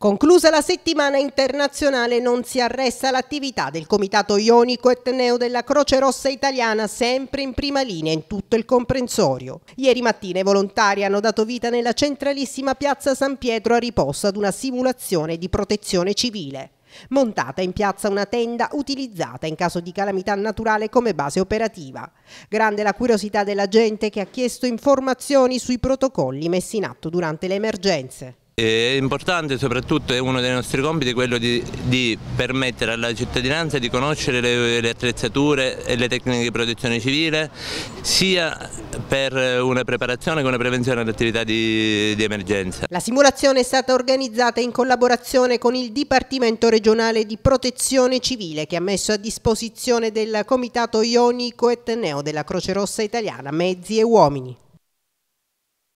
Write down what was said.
Conclusa la settimana internazionale non si arresta l'attività del Comitato Ionico Etneo della Croce Rossa Italiana sempre in prima linea in tutto il comprensorio. Ieri mattina i volontari hanno dato vita nella centralissima piazza San Pietro a riposo ad una simulazione di protezione civile. Montata in piazza una tenda utilizzata in caso di calamità naturale come base operativa. Grande la curiosità della gente che ha chiesto informazioni sui protocolli messi in atto durante le emergenze. È importante soprattutto, è uno dei nostri compiti, quello di, di permettere alla cittadinanza di conoscere le, le, attrezzature e le tecniche di protezione civile sia per una preparazione che una prevenzione all'attività di, di emergenza. La simulazione è stata organizzata in collaborazione con il Dipartimento regionale di protezione civile che ha messo a disposizione del Comitato Ionico Etneo della Croce Rossa Italiana mezzi e uomini.